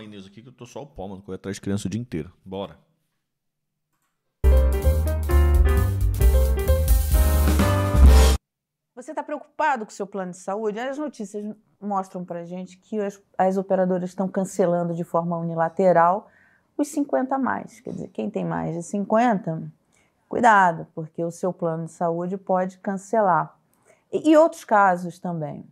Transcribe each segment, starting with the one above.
a Inês aqui que eu tô só o pó, mano. Corre atrás de criança o dia inteiro. Bora. Você está preocupado com o seu plano de saúde? As notícias mostram para gente que as, as operadoras estão cancelando de forma unilateral os 50 a mais. Quer dizer, quem tem mais de 50, cuidado, porque o seu plano de saúde pode cancelar. E, e outros casos também.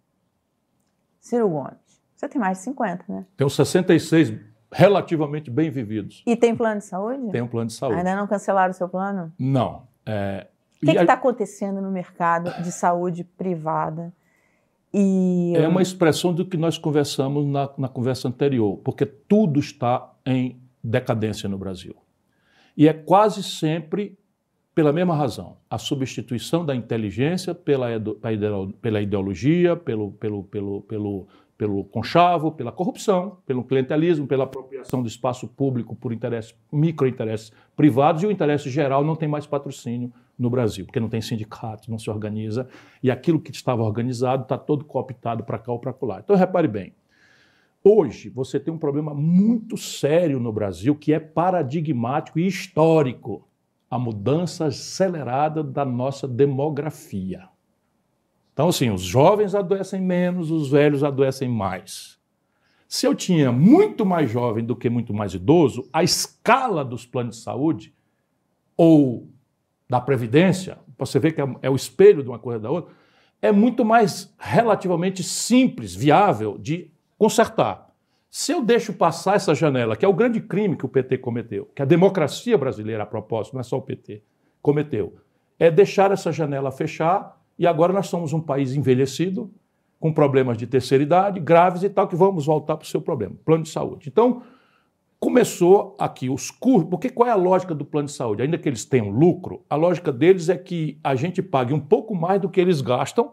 Ciro Gomes. Você tem mais de 50, né? Tenho 66 relativamente bem vividos. E tem plano de saúde? Tem um plano de saúde. Ainda não cancelaram o seu plano? Não. É... O que está a... Tá acontecendo no mercado de saúde privada? E... É uma expressão do que nós conversamos na, na conversa anterior, porque tudo está em decadência no Brasil. E é quase sempre pela mesma razão, a substituição da inteligência pela, pela ideologia, pelo, pelo, pelo, pelo pelo conchavo, pela corrupção, pelo clientelismo, pela apropriação do espaço público por interesses, microinteresses privados e o interesse geral não tem mais patrocínio no Brasil, porque não tem sindicato, não se organiza e aquilo que estava organizado está todo cooptado para cá ou para lá. Então repare bem, hoje você tem um problema muito sério no Brasil que é paradigmático e histórico, a mudança acelerada da nossa demografia. Então, assim, os jovens adoecem menos, os velhos adoecem mais. Se eu tinha muito mais jovem do que muito mais idoso, a escala dos planos de saúde ou da Previdência, você vê que é, é o espelho de uma coisa da outra, é muito mais relativamente simples, viável de consertar. Se eu deixo passar essa janela, que é o grande crime que o PT cometeu, que a democracia brasileira, a propósito, não é só o PT, cometeu, é deixar essa janela fechar e agora nós somos um país envelhecido, com problemas de terceira idade, graves e tal, que vamos voltar para o seu problema, plano de saúde. Então, começou aqui os cursos, porque qual é a lógica do plano de saúde? Ainda que eles tenham lucro, a lógica deles é que a gente pague um pouco mais do que eles gastam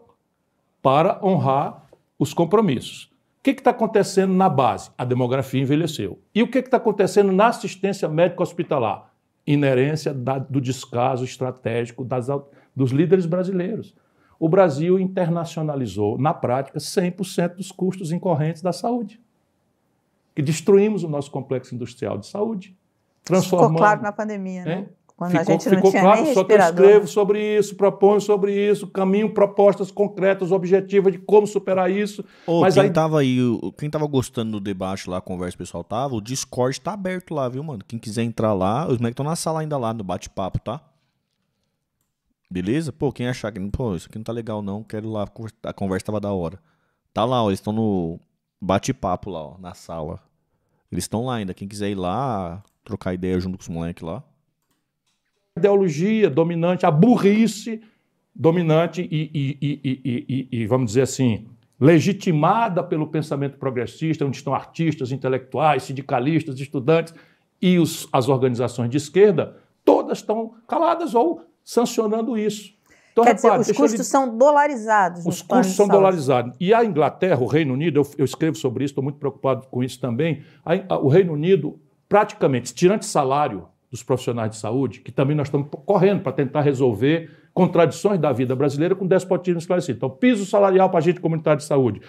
para honrar os compromissos. O que está acontecendo na base? A demografia envelheceu. E o que está acontecendo na assistência médica hospitalar? Inerência da, do descaso estratégico das, dos líderes brasileiros o Brasil internacionalizou, na prática, 100% dos custos incorrentes da saúde. Que destruímos o nosso complexo industrial de saúde, transformando. Ficou claro na pandemia, né? Quando ficou, a gente não ficou tinha claro, nem só que eu escrevo sobre isso, proponho sobre isso, caminho propostas concretas, objetivas de como superar isso. mas quem aí... aí, quem estava gostando do debate lá, a conversa pessoal tava, o Discord está aberto lá, viu, mano? Quem quiser entrar lá, os mecs estão na sala ainda lá, no bate-papo, tá? Beleza? Pô, quem achar que, pô, isso aqui não tá legal não, quero lá, a conversa tava da hora. Tá lá, ó, eles estão no bate-papo lá, ó, na sala. Eles estão lá ainda, quem quiser ir lá, trocar ideia junto com os moleques lá. Ideologia dominante, a burrice dominante e, e, e, e vamos dizer assim, legitimada pelo pensamento progressista, onde estão artistas, intelectuais, sindicalistas, estudantes e os, as organizações de esquerda, todas estão caladas ou sancionando isso. Então, Quer repare, dizer, os custos são dolarizados. Os custos são dolarizados. E a Inglaterra, o Reino Unido, eu, eu escrevo sobre isso, estou muito preocupado com isso também. A, a, o Reino Unido, praticamente, tirante salário dos profissionais de saúde, que também nós estamos correndo para tentar resolver contradições da vida brasileira com despotismo esclarecido. Então, piso salarial para a gente comunitário de saúde,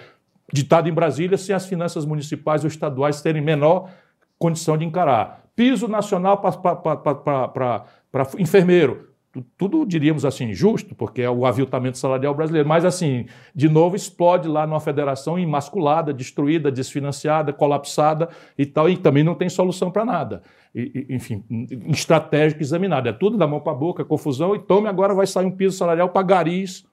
ditado em Brasília, sem as finanças municipais ou estaduais terem menor condição de encarar. Piso nacional para enfermeiro, tudo diríamos assim injusto, porque é o aviltamento salarial brasileiro, mas assim, de novo explode lá numa federação imasculada, destruída, desfinanciada, colapsada e tal, e também não tem solução para nada. E, enfim, estratégico examinado é tudo da mão para a boca, confusão, e tome agora vai sair um piso salarial para garis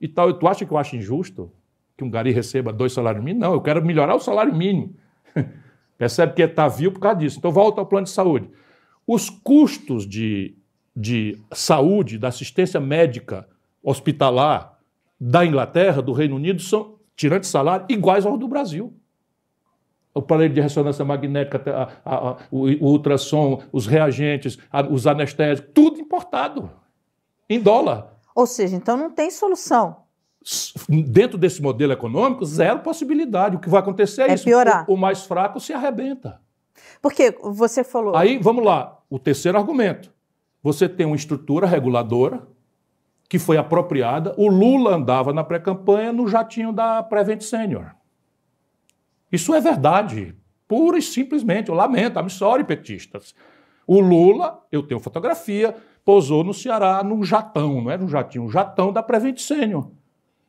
e tal. E tu acha que eu acho injusto que um gari receba dois salários mínimos? Não, eu quero melhorar o salário mínimo. Percebe que está é vil por causa disso. Então volta ao plano de saúde. Os custos de de saúde, da assistência médica hospitalar da Inglaterra, do Reino Unido, são, tirante salário, iguais ao do Brasil. O aparelho de ressonância magnética, a, a, a, o, ultrassom, os reagentes, os anestésicos, tudo importado em dólar. Ou seja, então não tem solução. Dentro desse modelo econômico, zero possibilidade. O que vai acontecer é, é isso. Piorar. O, o mais fraco se arrebenta. Porque você falou. Aí, vamos lá, o terceiro argumento. Você tem uma estrutura reguladora que foi apropriada. O Lula andava na pré-campanha no jatinho da Prevent Senior. Isso é verdade, pura e simplesmente. Eu lamento, I'm sorry, petistas. O Lula, eu tenho fotografia, pousou no Ceará num jatão, não era é um jatinho, um jatão da Prevent Senior.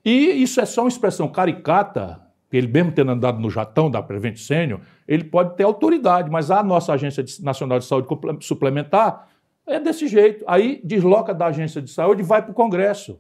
E isso é só uma expressão caricata, ele mesmo tendo andado no jatão da Prevent Senior, ele pode ter autoridade, mas a nossa Agência Nacional de Saúde Suplementar é desse jeito. Aí desloca da agência de saúde e vai para o Congresso.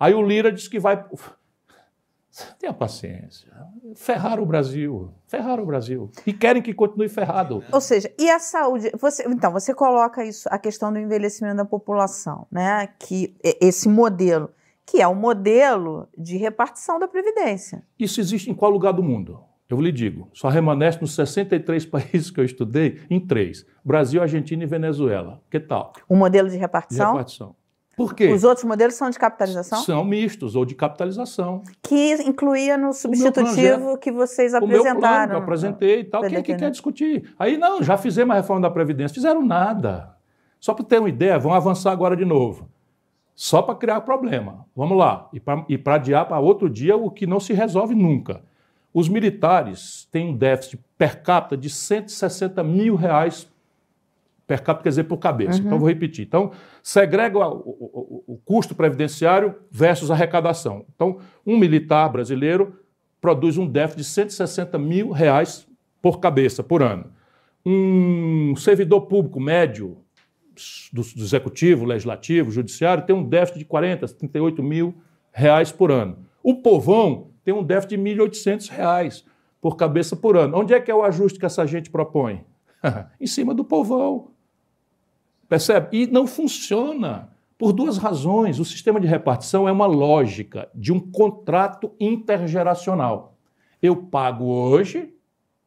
Aí o Lira diz que vai. Tenha paciência. Ferraram o Brasil. Ferraram o Brasil. E querem que continue ferrado. Ou seja, e a saúde? Você, então, você coloca isso, a questão do envelhecimento da população, né? Que esse modelo, que é o um modelo de repartição da Previdência. Isso existe em qual lugar do mundo? Eu lhe digo, só remanesce nos 63 países que eu estudei, em três: Brasil, Argentina e Venezuela. Que tal? O um modelo de repartição? De repartição. Por quê? Os outros modelos são de capitalização? São mistos ou de capitalização. Que incluía no substitutivo que vocês apresentaram. O meu plano, eu apresentei e tal. Quem é que quer discutir? Aí, não, já fizemos a reforma da Previdência. Fizeram nada. Só para ter uma ideia, vão avançar agora de novo. Só para criar problema. Vamos lá. E para adiar para outro dia o que não se resolve nunca os militares têm um déficit per capita de 160 mil reais per capita, quer dizer, por cabeça. Uhum. Então, vou repetir. Então, segrega o, o, o, custo previdenciário versus arrecadação. Então, um militar brasileiro produz um déficit de 160 mil reais por cabeça, por ano. Um servidor público médio, do, do executivo, legislativo, judiciário, tem um déficit de 40, 38 mil reais por ano. O povão tem um déficit de R$ 1.800 por cabeça por ano. Onde é que é o ajuste que essa gente propõe? em cima do povão. Percebe? E não funciona. Por duas razões. O sistema de repartição é uma lógica de um contrato intergeracional. Eu pago hoje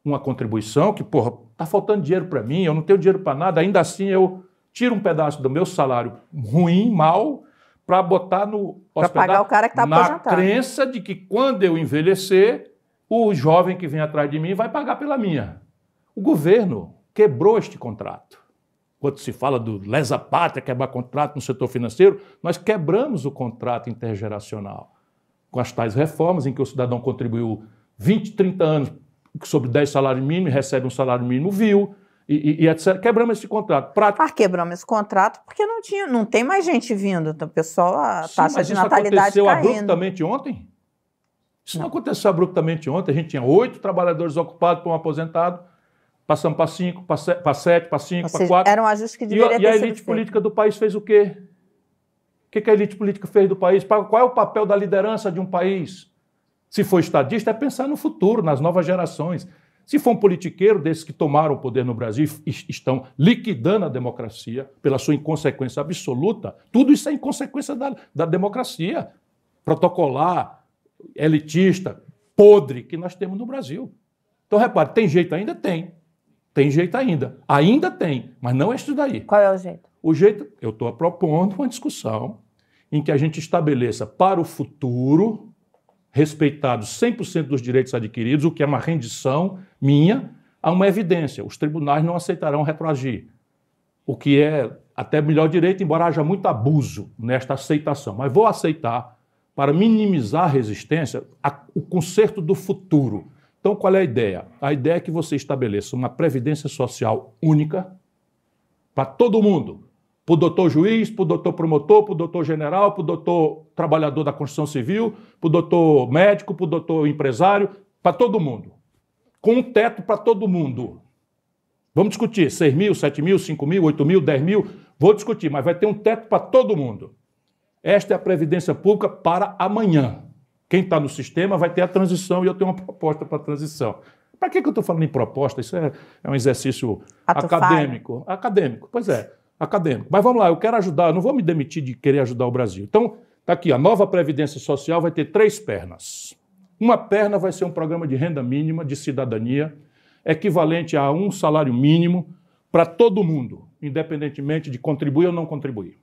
uma contribuição que, porra, tá faltando dinheiro para mim, eu não tenho dinheiro para nada, ainda assim eu tiro um pedaço do meu salário ruim, mal, para botar no hospedar, pagar o cara que tá aposentado na crença de que quando eu envelhecer, o jovem que vem atrás de mim vai pagar pela minha. O governo quebrou este contrato. Quando se fala do lesa pátria, quebrar contrato no setor financeiro, nós quebramos o contrato intergeracional com as tais reformas em que o cidadão contribuiu 20, 30 anos sobre 10 salários mínimos, recebe um salário mínimo vil, e, e, etc. Quebramos esse contrato. Prático. Ah, quebramos esse contrato porque não tinha, não tem mais gente vindo. Então, pessoal, a Sim, taxa de natalidade caindo. Isso aconteceu caindo. abruptamente ontem? Isso não. não. aconteceu abruptamente ontem. A gente tinha oito trabalhadores ocupados por um aposentado. Passamos para cinco, para sete, para cinco, para quatro. Era um ajuste que deveria e, ter E a elite política do país fez o quê? O que, que a elite política fez do país? Qual é o papel da liderança de um país? Se for estadista, é pensar no futuro, nas novas gerações. Se for um politiqueiro desses que tomaram o poder no Brasil e estão liquidando a democracia pela sua inconsequência absoluta, tudo isso é inconsequência da, da democracia protocolar, elitista, podre que nós temos no Brasil. Então, repare, tem jeito ainda? Tem. Tem jeito ainda. Ainda tem, mas não é isso daí. Qual é o jeito? O jeito, eu estou propondo uma discussão em que a gente estabeleça para o futuro respeitados 100% dos direitos adquiridos, o que é uma rendição minha a uma evidência. Os tribunais não aceitarão retroagir, o que é até melhor direito, embora haja muito abuso nesta aceitação. Mas vou aceitar para minimizar a resistência, a, o conserto do futuro. Então, qual é a ideia? A ideia é que você estabeleça uma previdência social única para todo mundo para o doutor juiz, para o doutor promotor, para o doutor general, para o doutor trabalhador da construção civil, para o doutor médico, para o doutor empresário, para todo mundo. Com um teto para todo mundo. Vamos discutir 6 mil, 7 mil, 5 mil, 8 mil, 10 mil. Vou discutir, mas vai ter um teto para todo mundo. Esta é a Previdência Pública para amanhã. Quem está no sistema vai ter a transição e eu tenho uma proposta para a transição. Para que, que eu estou falando em proposta? Isso é, é um exercício acadêmico. Acadêmico, pois é acadêmico. Mas vamos lá, eu quero ajudar, eu não vou me demitir de querer ajudar o Brasil. Então, está aqui, a nova Previdência Social vai ter três pernas. Uma perna vai ser um programa de renda mínima, de cidadania, equivalente a um salário mínimo para todo mundo, independentemente de contribuir ou não contribuir.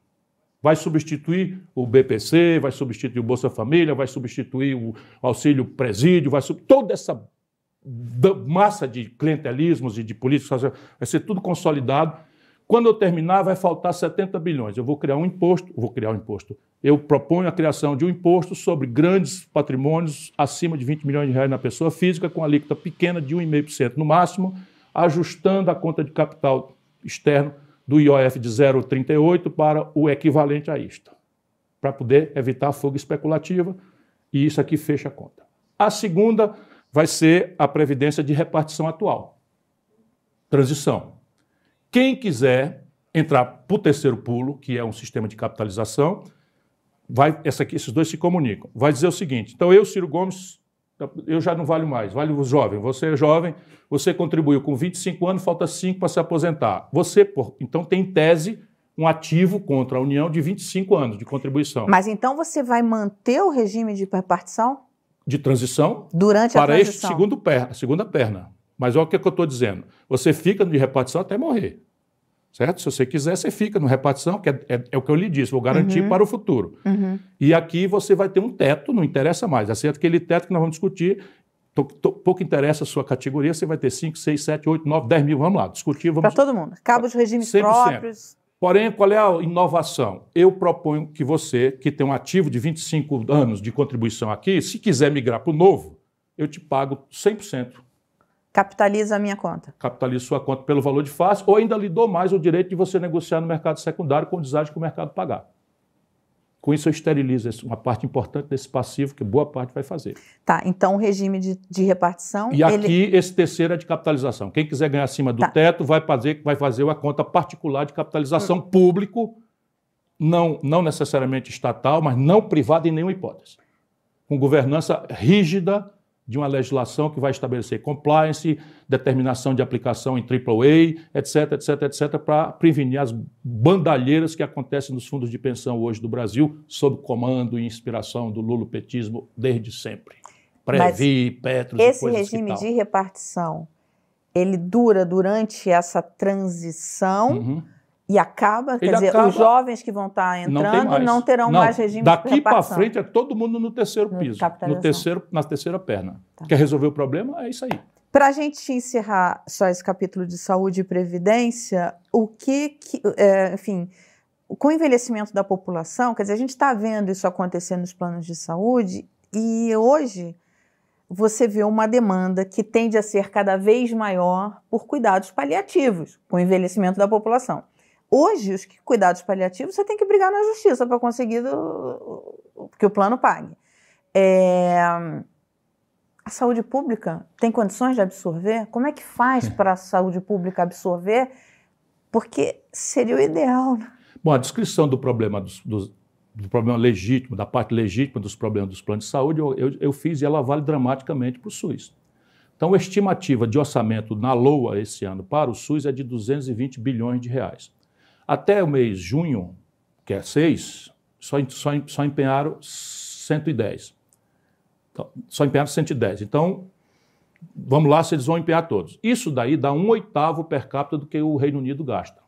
Vai substituir o BPC, vai substituir o Bolsa Família, vai substituir o auxílio presídio, vai substituir toda essa massa de clientelismos e de políticos, vai ser tudo consolidado quando eu terminar, vai faltar 70 bilhões. Eu vou criar um imposto, vou criar um imposto. Eu proponho a criação de um imposto sobre grandes patrimônios acima de 20 milhões de reais na pessoa física, com alíquota pequena de 1,5% no máximo, ajustando a conta de capital externo do IOF de 0,38 para o equivalente a isto, para poder evitar a fuga especulativa, e isso aqui fecha a conta. A segunda vai ser a previdência de repartição atual. Transição quem quiser entrar para o terceiro pulo, que é um sistema de capitalização, vai, essa aqui, esses dois se comunicam. Vai dizer o seguinte: então eu, Ciro Gomes, eu já não valho mais, vale o jovem. Você é jovem, você contribuiu com 25 anos, falta 5 para se aposentar. Você, então, tem tese um ativo contra a União de 25 anos de contribuição. Mas então você vai manter o regime de repartição? De transição? Durante a para transição. Para este segundo perna, segunda perna. Mas olha o que, é que eu estou dizendo. Você fica de repartição até morrer. Certo? Se você quiser, você fica no repartição, que é, é, é o que eu lhe disse, vou garantir uhum. para o futuro. Uhum. E aqui você vai ter um teto, não interessa mais. É assim, certo aquele teto que nós vamos discutir. Tô, tô, pouco interessa a sua categoria, você vai ter 5, 6, 7, 8, 9, 10 mil. Vamos lá, discutir. Vamos... Para todo mundo. cabo de regimes 100%. próprios. Porém, qual é a inovação? Eu proponho que você, que tem um ativo de 25 anos de contribuição aqui, se quiser migrar para o novo, eu te pago 100% Capitaliza a minha conta. Capitaliza sua conta pelo valor de face, ou ainda lhe dou mais o direito de você negociar no mercado secundário com o deságio que o mercado pagar. Com isso, eu esterilizo uma parte importante desse passivo que boa parte vai fazer. Tá, então o regime de, de repartição. E ele... aqui, esse terceiro é de capitalização. Quem quiser ganhar acima do tá. teto vai fazer, vai fazer uma conta particular de capitalização hum. público, não, não necessariamente estatal, mas não privada em nenhuma hipótese. Com governança rígida de uma legislação que vai estabelecer compliance, determinação de aplicação em AAA, etc, etc, etc, para prevenir as bandalheiras que acontecem nos fundos de pensão hoje do Brasil, sob comando e inspiração do lulopetismo desde sempre. Previ, Mas Petros esse regime de repartição, ele dura durante essa transição... Uhum e acaba, quer Ele dizer, acaba. os jovens que vão tá estar entrando não, não terão não. mais regime Daqui de Daqui para frente é todo mundo no terceiro piso, no terceiro, na terceira perna. Tá. Quer resolver o problema? É isso aí. Para a gente encerrar só esse capítulo de saúde e previdência, o que, que é, enfim, com o envelhecimento da população, quer dizer, a gente está vendo isso acontecer nos planos de saúde e hoje você vê uma demanda que tende a ser cada vez maior por cuidados paliativos com o envelhecimento da população. Hoje, os cuidados paliativos, você tem que brigar na justiça para conseguir do, que o plano pague. É, a saúde pública tem condições de absorver? Como é que faz é. para a saúde pública absorver? Porque seria o ideal. Né? Bom, a descrição do problema dos, dos do problema legítimo, da parte legítima dos problemas dos planos de saúde, eu, eu, eu fiz e ela vale dramaticamente para o SUS. Então, a estimativa de orçamento na LOA esse ano para o SUS é de 220 bilhões de reais. Até o mês de junho, que é 6, só, só, só empenharam 110. Então, só empenharam 110. Então, vamos lá se eles vão empenhar todos. Isso daí dá um oitavo per capita do que o Reino Unido gasta.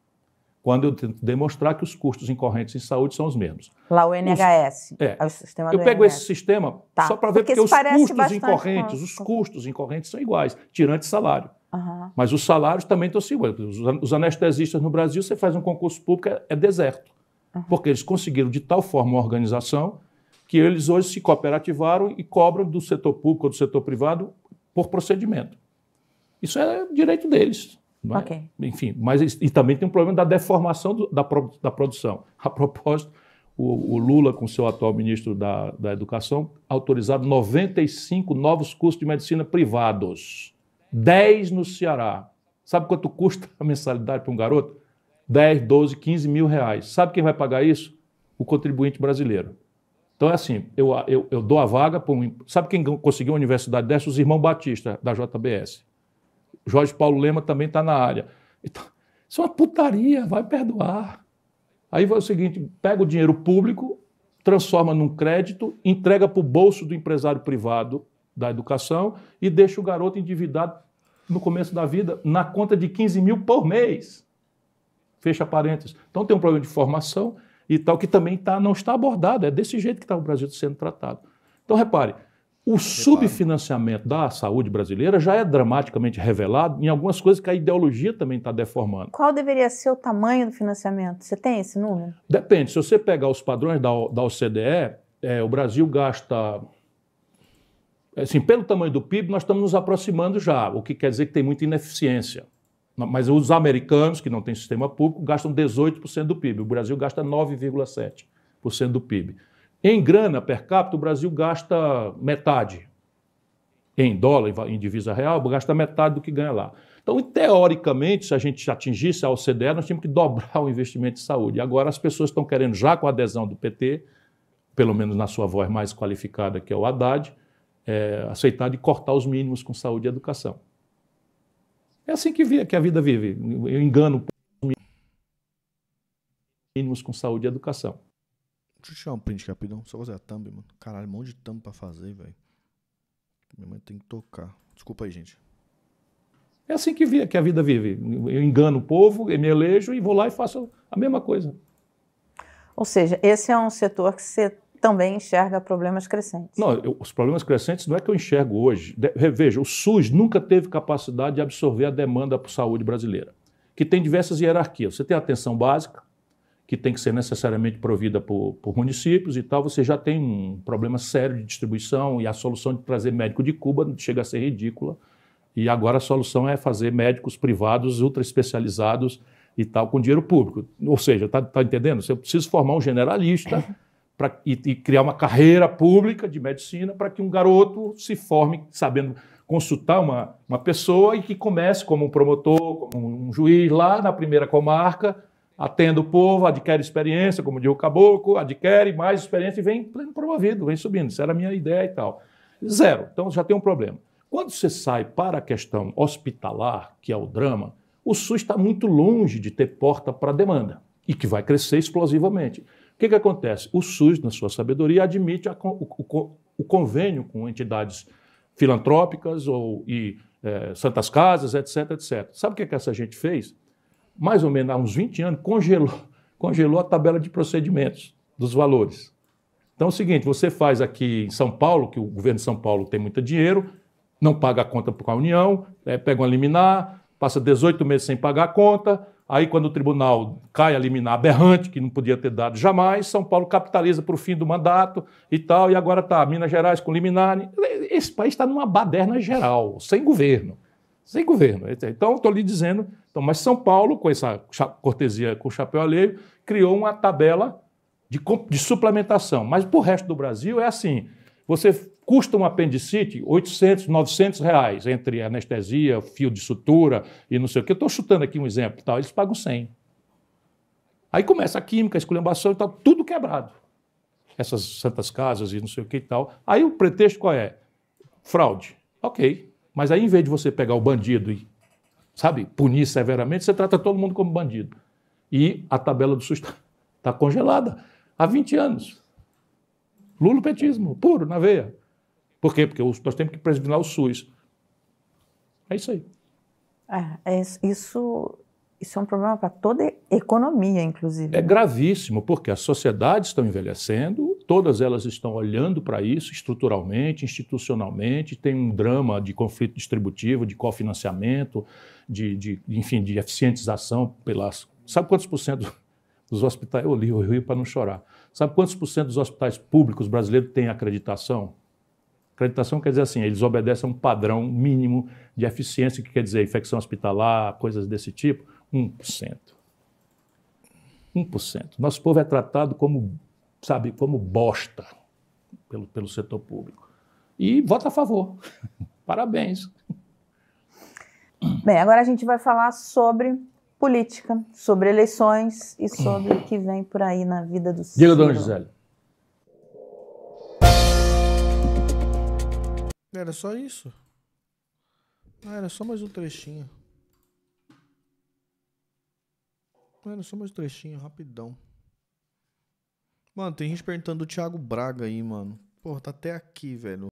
Quando eu tento demonstrar que os custos incorrentes em saúde são os mesmos. Lá o NHS. Os, é. é o sistema eu pego NHS. esse sistema tá. só para ver porque, porque os custos incorrentes, com... os custos incorrentes são iguais, tirante salário. Uhum. Mas os salários também estão seguros. Os anestesistas no Brasil, você faz um concurso público, é, é deserto. Uhum. Porque eles conseguiram de tal forma uma organização que eles hoje se cooperativaram e cobram do setor público ou do setor privado por procedimento. Isso é direito deles. É? Okay. Enfim, mas e também tem um problema da deformação do, da, da produção. A propósito, o, o, Lula, com seu atual ministro da, da Educação, autorizaram 95 novos cursos de medicina privados. 10 no Ceará. Sabe quanto custa a mensalidade para um garoto? 10, 12, 15 mil reais. Sabe quem vai pagar isso? O contribuinte brasileiro. Então é assim, eu, eu, eu dou a vaga para um... Sabe quem conseguiu uma universidade dessa? Os irmãos Batista, da JBS. Jorge Paulo Lema também está na área. Então, isso é uma putaria, vai perdoar. Aí vai o seguinte, pega o dinheiro público, transforma num crédito, entrega para o bolso do empresário privado da educação e deixa o garoto endividado no começo da vida na conta de 15 mil por mês. Fecha parênteses. Então tem um problema de formação e tal, que também tá, não está abordado. É desse jeito que está o Brasil sendo tratado. Então, repare, o subfinanciamento da saúde brasileira já é dramaticamente revelado em algumas coisas que a ideologia também está deformando. Qual deveria ser o tamanho do financiamento? Você tem esse número? Depende. Se você pegar os padrões da, da OCDE, é, o Brasil gasta assim, pelo tamanho do PIB, nós estamos nos aproximando já, o que quer dizer que tem muita ineficiência. Mas os americanos, que não têm sistema público, gastam 18% do PIB. O Brasil gasta 9,7% do PIB. Em grana per capita, o Brasil gasta metade. Em dólar, em divisa real, gasta metade do que ganha lá. Então, teoricamente, se a gente atingisse a OCDE, nós tínhamos que dobrar o investimento em saúde. Agora, as pessoas estão querendo, já com a adesão do PT, pelo menos na sua voz mais qualificada, que é o Haddad, é, aceitar de cortar os mínimos com saúde e educação. É assim que, que a vida vive. Eu engano mínimos com saúde e educação. Deixa eu tirar um print rapidão, só fazer a thumb, mano. Caralho, um monte de thumb pra fazer, velho. Minha mãe tem que tocar. Desculpa aí, gente. É assim que, que a vida vive. Eu engano o povo, eu me elejo e vou lá e faço a mesma coisa. Ou seja, esse é um setor que você também enxerga problemas crescentes. Não, eu, os problemas crescentes não é que eu enxergo hoje. De, veja, o SUS nunca teve capacidade de absorver a demanda por saúde brasileira, que tem diversas hierarquias. Você tem a atenção básica, que tem que ser necessariamente provida por, por municípios e tal. Você já tem um problema sério de distribuição e a solução de trazer médico de Cuba chega a ser ridícula. E agora a solução é fazer médicos privados ultra especializados e tal com dinheiro público. Ou seja, está tá entendendo? Você precisa formar um generalista. pra, e, e criar uma carreira pública de medicina para que um garoto se forme sabendo consultar uma, uma pessoa e que comece como um promotor, como um juiz lá na primeira comarca, atenda o povo, adquire experiência, como diz o Caboclo, adquire mais experiência e vem promovido, vem subindo. Isso era a minha ideia e tal. Zero. Então já tem um problema. Quando você sai para a questão hospitalar, que é o drama, o SUS está muito longe de ter porta para demanda e que vai crescer explosivamente. O que, que acontece? O SUS, na sua sabedoria, admite a, o, o, convênio com entidades filantrópicas ou e, é, Santas Casas, etc, etc. Sabe o que, que essa gente fez? Mais ou menos há uns 20 anos, congelou, congelou a tabela de procedimentos dos valores. Então é o seguinte: você faz aqui em São Paulo, que o governo de São Paulo tem muito dinheiro, não paga a conta com a União, é, pega uma liminar, passa 18 meses sem pagar a conta, Aí, quando o tribunal cai a liminar aberrante, que não podia ter dado jamais, São Paulo capitaliza para o fim do mandato e tal, e agora está Minas Gerais com liminar. Esse país está numa baderna geral, sem governo. Sem governo. Então, estou lhe dizendo. Então, mas São Paulo, com essa cortesia com o chapéu alheio, criou uma tabela de, de suplementação. Mas para o resto do Brasil é assim: você custa um apendicite 800, 900 reais, entre anestesia, fio de sutura e não sei o que. Eu estou chutando aqui um exemplo, tal. Tá? eles pagam 100. Aí começa a química, a esculhambação e tal, tudo quebrado. Essas santas casas e não sei o que e tal. Aí o pretexto qual é? Fraude. Ok. Mas aí, em vez de você pegar o bandido e, sabe, punir severamente, você trata todo mundo como bandido. E a tabela do SUS está congelada há 20 anos. Lulopetismo, puro, na veia. Por quê? Porque nós temos que preservar o SUS. É isso aí. É, é isso, isso é um problema para toda economia, inclusive. É gravíssimo, porque as sociedades estão envelhecendo, todas elas estão olhando para isso estruturalmente, institucionalmente, tem um drama de conflito distributivo, de cofinanciamento, de, de enfim, de eficientização pelas... Sabe quantos por cento dos hospitais... Eu li o Rio para não chorar. Sabe quantos por cento dos hospitais públicos brasileiros têm acreditação? Acreditação quer dizer assim, eles obedecem a um padrão mínimo de eficiência, que quer dizer infecção hospitalar, coisas desse tipo. 1%. 1%. Nosso povo é tratado como, sabe, como bosta pelo, pelo setor público. E vota a favor. Parabéns. Bem, agora a gente vai falar sobre política, sobre eleições e sobre o que vem por aí na vida do Ciro. Diga, dona Gisele. Era só isso. Ah, era só mais um trechinho. Era só mais um trechinho, rapidão. Mano, tem gente perguntando do Thiago Braga aí, mano. Porra, tá até aqui, velho.